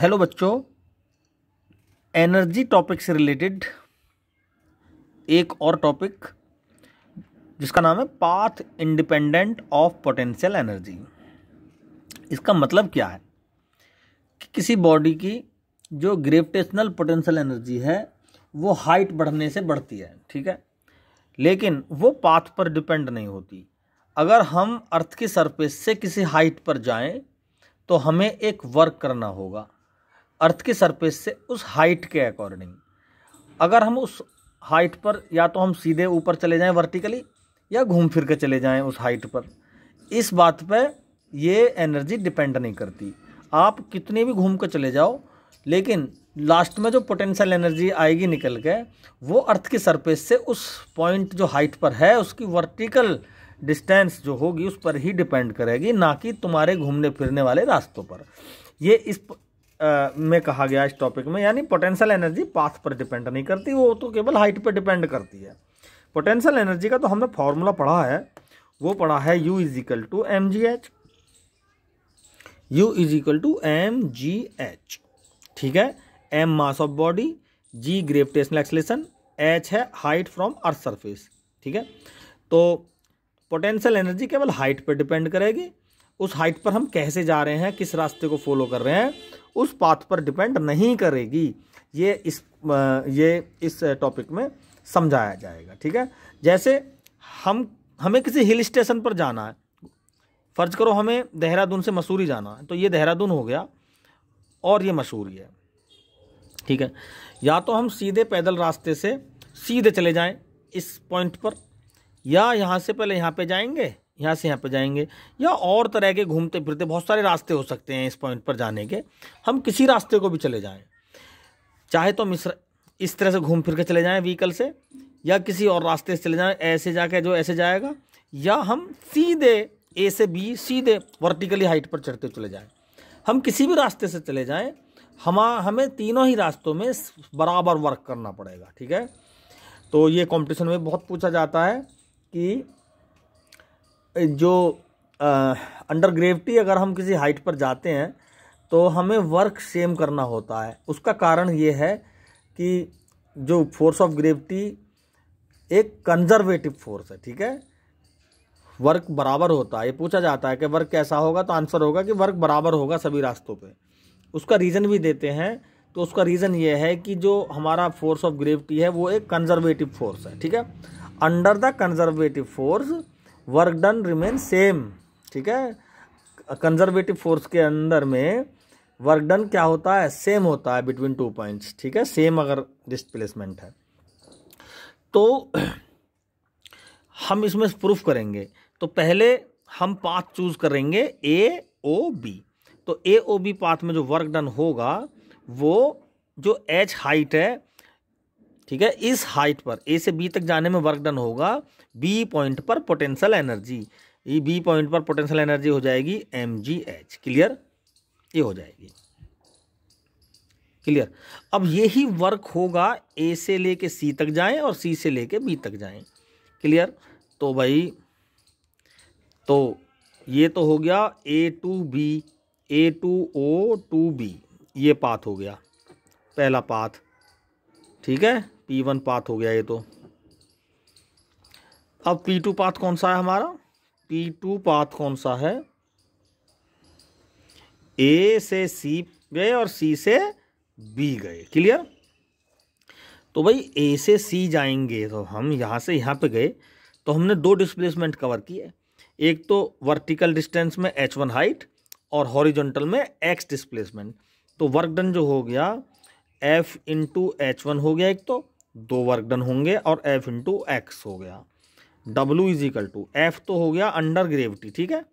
hello बच्चों energy topic से related एक और टॉपिक जिसका नाम है path independent of potential energy इसका मतलब क्या है कि किसी बॉडी की जो ग्रेविटेशनल पोटेंशियल एनर्जी है वो हाइट बढ़ने से बढ़ती है ठीक है लेकिन वो पाथ पर डिपेंड नहीं होती अगर हम अर्थ की सरफेस से किसी हाइट पर जाएं तो हमें एक वर्क करना होगा अर्थ की सरफेस से उस हाइट के अकॉर्डिंग अगर हम उस हाइट पर या तो हम सीधे ऊपर चले जाएं वर्टिकली या घूम फिर के चले जाएं उस हाइट पर इस बात पे ये एनर्जी डिपेंड नहीं करती आप कितने भी घूम के चले जाओ लेकिन लास्ट में जो पोटेंशियल एनर्जी आएगी निकल के वो अर्थ की सरफेस से उस पॉइंट जो हाइट पर है उसकी वर्टिकल डिस्टेंस जो होगी उस पर ही डिपेंड करेगी ना कि तुम्हारे घूमने फिरने वाले रास्तों पर ये इस में कहा गया इस टॉपिक में यानी पोटेंशियल एनर्जी पाथ पर डिपेंड नहीं करती वो तो केवल हाइट पर डिपेंड करती है पोटेंशियल एनर्जी का तो हमने फॉर्मूला पढ़ा है वो पढ़ा है U is equal to M G H U is equal to M G H ठीक है M mass of body G gravitational acceleration H है हाइट फ्रॉम अर्थ सरफेस ठीक है तो पोटेंशियल एनर्जी केवल हाइट पर डिपेंड करेगी उस हाइट पर हम कैसे जा रहे हैं किस रास्ते को फॉलो कर रहे हैं उस पाथ पर डिपेंड नहीं करेगी ये इस ये इस टॉपिक में समझाया जाएगा ठीक है जैसे हम हमें किसी हिल स्टेशन पर जाना है फ़र्ज करो हमें देहरादून से मसूरी जाना है तो ये देहरादून हो गया और ये मसूरी है ठीक है या तो हम सीधे पैदल रास्ते से सीधे चले जाएं इस पॉइंट पर या यहाँ से पहले यहाँ पे जाएंगे यहाँ से यहाँ पर जाएंगे या और तरह के घूमते फिरते बहुत सारे रास्ते हो सकते हैं इस पॉइंट पर जाने के हम किसी रास्ते को भी चले जाएँ चाहे तो हम इस तरह से घूम फिर के चले जाएँ व्हीकल से या किसी और रास्ते से चले जाएँ ऐसे जाके जो ऐसे जाएगा या हम सीधे ए से बी सीधे वर्टिकली हाइट पर चढ़ते चले जाएँ हम किसी भी रास्ते से चले जाएँ हम हमें तीनों ही रास्तों में बराबर वर्क करना पड़ेगा ठीक है तो ये कंपटीशन में बहुत पूछा जाता है कि जो अंडर ग्रेविटी अगर हम किसी हाइट पर जाते हैं तो हमें वर्क सेम करना होता है उसका कारण ये है कि जो फोर्स ऑफ ग्रेविटी एक कंजर्वेटिव फोर्स है ठीक है वर्क बराबर होता है ये पूछा जाता है कि वर्क कैसा होगा तो आंसर होगा कि वर्क बराबर होगा सभी रास्तों पे उसका रीज़न भी देते हैं तो उसका रीज़न ये है कि जो हमारा फोर्स ऑफ ग्रेविटी है वो एक कंजर्वेटिव फोर्स है ठीक है under the conservative force work done remain same ठीक है कंजर्वेटिव फोर्स के अंदर में वर्क डन क्या होता है सेम होता है बिटवीन टू पॉइंट्स ठीक है सेम अगर डिस्प्लेसमेंट है तो हम इसमें प्रूफ करेंगे तो पहले हम पाथ चूज करेंगे ए ओ बी तो ए ओ बी पाथ में जो वर्क डन होगा वो जो एच हाइट है ठीक है इस हाइट पर ए से बी तक जाने में वर्क डन होगा बी पॉइंट पर पोटेंशियल एनर्जी ये बी पॉइंट पर पोटेंशियल एनर्जी हो जाएगी एम जी एच क्लियर ये हो जाएगी क्लियर अब यही वर्क होगा ए से लेके सी तक जाएं और सी से लेके बी तक जाएं क्लियर तो भाई तो ये तो हो गया A to B A to O to B ये पाथ हो गया पहला पाथ ठीक है पी वन पाथ हो गया ये तो अब पी टू पाथ कौन सा है हमारा पी टू पाथ कौन सा है ए से सी गए और सी से बी गए क्लियर तो भाई ए से सी जाएंगे तो हम यहाँ से यहाँ पे गए तो हमने दो डिस्प्लेसमेंट कवर किए एक तो वर्टिकल डिस्टेंस में एच वन हाइट और हॉरिजॉन्टल में एक्स डिस्प्लेसमेंट तो वर्क डन जो हो गया एफ इंटू एच वन हो गया एक तो दो वर्क डन होंगे और एफ इंटू एक्स हो गया W is equal to F तो हो गया अंडर ग्रेविटी ठीक है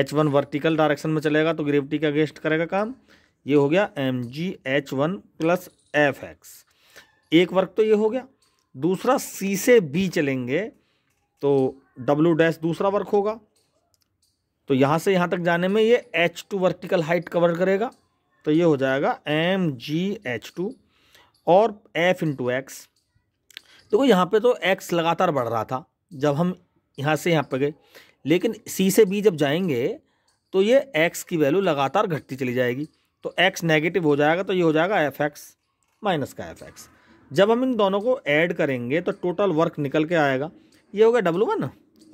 एच वन वर्टिकल डायरेक्शन में चलेगा तो ग्रेविटी का अगेंस्ट करेगा काम ये हो गया M G H one plus F X एक वर्क तो ये हो गया दूसरा सी से बी चलेंगे तो डब्ल्यू डैश दूसरा वर्क होगा तो यहाँ से यहाँ तक जाने में ये H two vertical height cover करेगा तो ये हो जाएगा एम जी एच टू और एफ इंटू एक्स देखो यहाँ पे तो एक्स लगातार बढ़ रहा था जब हम यहाँ से यहाँ पे गए लेकिन सी से बी जब जाएंगे तो ये एक्स की वैल्यू लगातार घटती चली जाएगी तो एक्स नेगेटिव हो जाएगा तो ये हो जाएगा एफ एक्स माइनस का एफ एक्स जब हम इन दोनों को ऐड करेंगे तो टोटल वर्क निकल के आएगा ये होगा डब्लू वन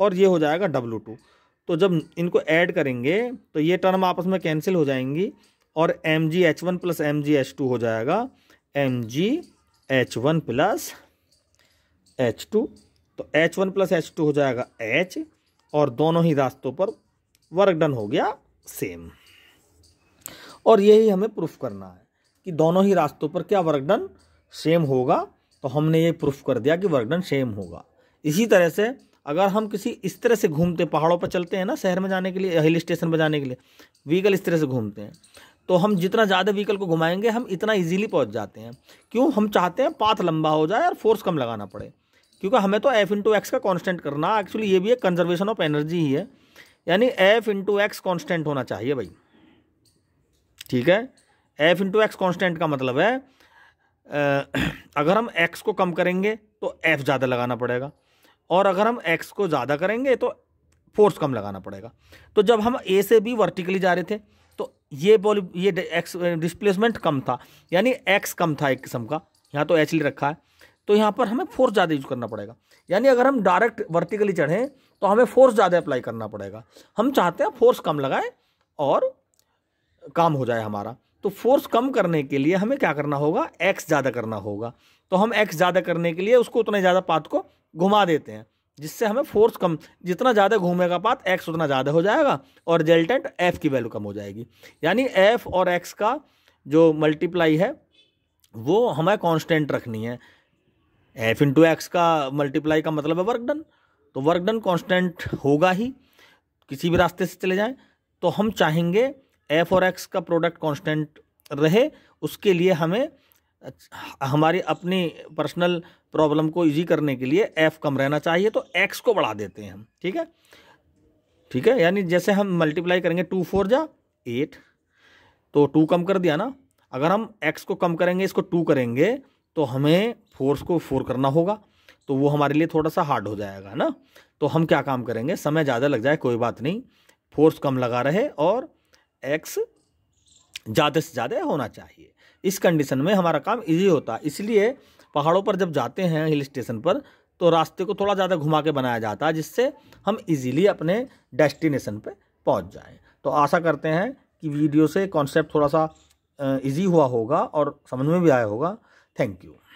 और ये हो जाएगा डब्लू टू तो जब इनको ऐड करेंगे तो ये टर्म आपस में कैंसिल हो जाएंगी और M G H one plus M G H two हो जाएगा M G H one plus H two तो H one plus H two हो जाएगा एच और दोनों ही रास्तों पर वर्क डन हो गया सेम और यही हमें प्रूफ करना है कि दोनों ही रास्तों पर क्या वर्क डन सेम होगा तो हमने ये प्रूफ कर दिया कि वर्क डन सेम होगा इसी तरह से अगर हम किसी इस तरह से घूमते पहाड़ों पर चलते हैं ना शहर में जाने के लिए हिल स्टेशन पर जाने के लिए व्हीकल इस तरह से घूमते हैं तो हम जितना ज़्यादा व्हीकल को घुमाएंगे हम इतना इजीली पहुंच जाते हैं क्यों हम चाहते हैं पाथ लंबा हो जाए और फोर्स कम लगाना पड़े क्योंकि हमें तो एफ इंटू एक्स का कांस्टेंट करना एक्चुअली ये भी एक कंजर्वेशन ऑफ एनर्जी ही है यानी एफ इंटू एक्स कॉन्स्टेंट होना चाहिए भाई ठीक है एफ इंटू एक्स कॉन्स्टेंट का मतलब है अगर हम एक्स को कम करेंगे तो एफ ज़्यादा लगाना पड़ेगा और अगर हम एक्स को ज़्यादा करेंगे तो फोर्स कम लगाना पड़ेगा तो जब हम ए से बी वर्टिकली जा रहे थे तो ये बॉल ये एक्स डिस्प्लेसमेंट कम था यानी एक्स कम था एक किस्म का यहाँ तो एच ले रखा है तो यहाँ पर हमें फोर्स ज़्यादा यूज करना पड़ेगा यानी अगर हम डायरेक्ट वर्टिकली चढ़ें तो हमें फोर्स ज़्यादा अप्लाई करना पड़ेगा हम चाहते हैं फोर्स कम लगाएं और काम हो जाए हमारा तो फोर्स कम करने के लिए हमें क्या करना होगा एक्स ज़्यादा करना होगा तो हम एक्स ज़्यादा करने के लिए उसको उतने ज़्यादा पात को घुमा देते हैं जिससे हमें फोर्स कम जितना ज़्यादा घूमेगा पात एक्स उतना ज़्यादा हो जाएगा और रिजल्टेंट एफ की वैल्यू कम हो जाएगी यानी एफ और एक्स का जो मल्टीप्लाई है वो हमें कांस्टेंट रखनी है एफ इंटू एक्स का मल्टीप्लाई का मतलब है वर्क डन तो वर्क डन कांस्टेंट होगा ही किसी भी रास्ते से चले जाएं तो हम चाहेंगे एफ और एक्स का प्रोडक्ट कांस्टेंट रहे उसके लिए हमें हमारी अपनी पर्सनल प्रॉब्लम को इजी करने के लिए एफ कम रहना चाहिए तो एक्स को बढ़ा देते हैं हम ठीक है ठीक है यानी जैसे हम मल्टीप्लाई करेंगे टू फोर जा एट तो टू कम कर दिया ना अगर हम एक्स को कम करेंगे इसको टू करेंगे तो हमें फोर्स को फोर करना होगा तो वो हमारे लिए थोड़ा सा हार्ड हो जाएगा ना तो हम क्या काम करेंगे समय ज़्यादा लग जाए कोई बात नहीं फोर्स कम लगा रहे और एक्स ज़्यादा से ज़्यादा होना चाहिए इस कंडीशन में हमारा काम इजी होता है इसलिए पहाड़ों पर जब जाते हैं हिल स्टेशन पर तो रास्ते को थोड़ा ज़्यादा घुमा के बनाया जाता है जिससे हम इजीली अपने डेस्टिनेशन पे पहुंच जाएं तो आशा करते हैं कि वीडियो से कॉन्सेप्ट थोड़ा सा इजी हुआ होगा और समझ में भी आया होगा थैंक यू